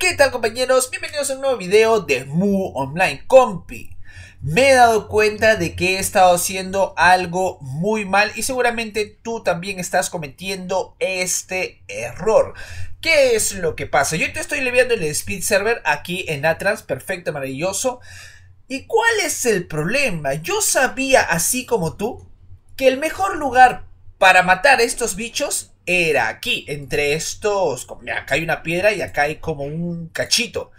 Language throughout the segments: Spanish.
¿Qué tal compañeros? Bienvenidos a un nuevo video de Mu Online Compi. Me he dado cuenta de que he estado haciendo algo muy mal y seguramente tú también estás cometiendo este error. ¿Qué es lo que pasa? Yo te estoy leviando el speed server aquí en Atlas. perfecto, maravilloso. ¿Y cuál es el problema? Yo sabía, así como tú, que el mejor lugar para matar estos bichos era aquí, entre estos... Acá hay una piedra y acá hay como un cachito.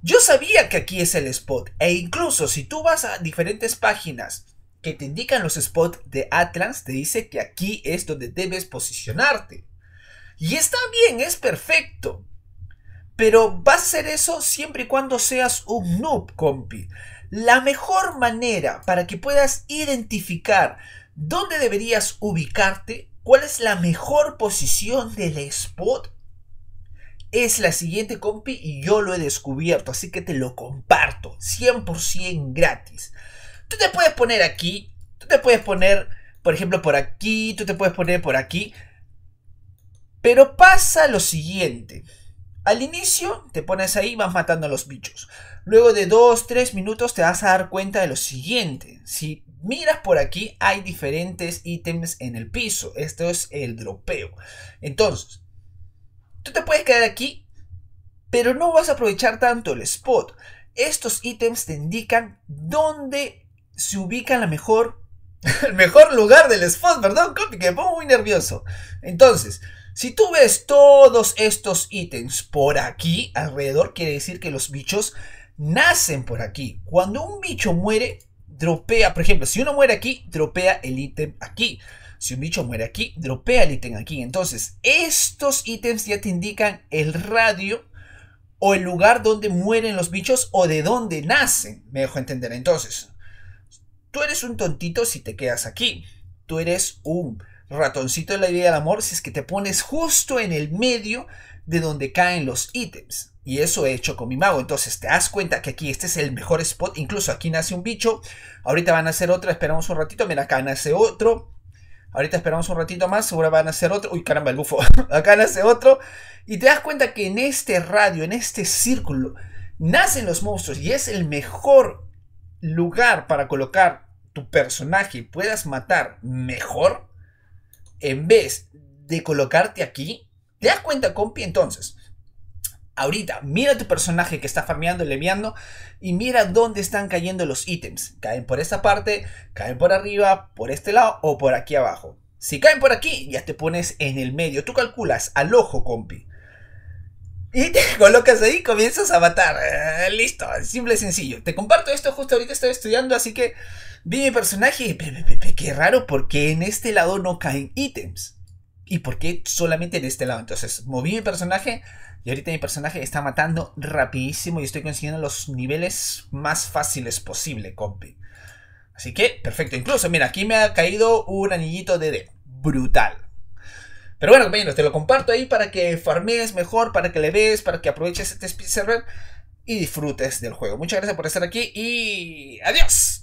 Yo sabía que aquí es el spot, e incluso si tú vas a diferentes páginas que te indican los spots de Atlas, te dice que aquí es donde debes posicionarte. Y está bien, es perfecto. Pero va a ser eso siempre y cuando seas un noob, compi. La mejor manera para que puedas identificar ¿Dónde deberías ubicarte? ¿Cuál es la mejor posición del spot? Es la siguiente compi y yo lo he descubierto, así que te lo comparto, 100% gratis. Tú te puedes poner aquí, tú te puedes poner, por ejemplo, por aquí, tú te puedes poner por aquí. Pero pasa lo siguiente. Al inicio te pones ahí y vas matando a los bichos. Luego de 2-3 minutos te vas a dar cuenta de lo siguiente. Si miras por aquí, hay diferentes ítems en el piso. Esto es el dropeo. Entonces, tú te puedes quedar aquí, pero no vas a aprovechar tanto el spot. Estos ítems te indican dónde se ubica la mejor el mejor lugar del spot, perdón, que me pongo muy nervioso. Entonces, si tú ves todos estos ítems por aquí, alrededor, quiere decir que los bichos nacen por aquí. Cuando un bicho muere, dropea, por ejemplo, si uno muere aquí, dropea el ítem aquí. Si un bicho muere aquí, dropea el ítem aquí. Entonces, estos ítems ya te indican el radio o el lugar donde mueren los bichos o de dónde nacen. Me dejo entender. Entonces, tú eres un tontito si te quedas aquí. Tú eres un ratoncito de la idea del amor si es que te pones justo en el medio de donde caen los ítems. Y eso he hecho con mi mago. Entonces te das cuenta que aquí este es el mejor spot. Incluso aquí nace un bicho. Ahorita van a hacer otro, Esperamos un ratito. Mira, acá nace otro. Ahorita esperamos un ratito más. Seguro van a hacer otro. Uy, caramba, el bufo. acá nace otro. Y te das cuenta que en este radio, en este círculo, nacen los monstruos. Y es el mejor lugar para colocar tu personaje y puedas matar mejor. En vez de colocarte aquí. ¿Te das cuenta, compi? Entonces ahorita, mira tu personaje que está farmeando, leviando y mira dónde están cayendo los ítems. Caen por esta parte, caen por arriba, por este lado o por aquí abajo. Si caen por aquí, ya te pones en el medio. Tú calculas al ojo, compi. Y te colocas ahí y comienzas a matar. Eh, listo, simple y sencillo. Te comparto esto, justo ahorita estoy estudiando, así que vi mi personaje y qué raro porque en este lado no caen ítems. ¿Y por qué solamente de este lado? Entonces, moví mi personaje y ahorita mi personaje está matando rapidísimo y estoy consiguiendo los niveles más fáciles posible, compi. Así que, perfecto. Incluso, mira, aquí me ha caído un anillito de D. Brutal. Pero bueno, compañeros, te lo comparto ahí para que farmees mejor, para que le veas, para que aproveches este speed server y disfrutes del juego. Muchas gracias por estar aquí y adiós.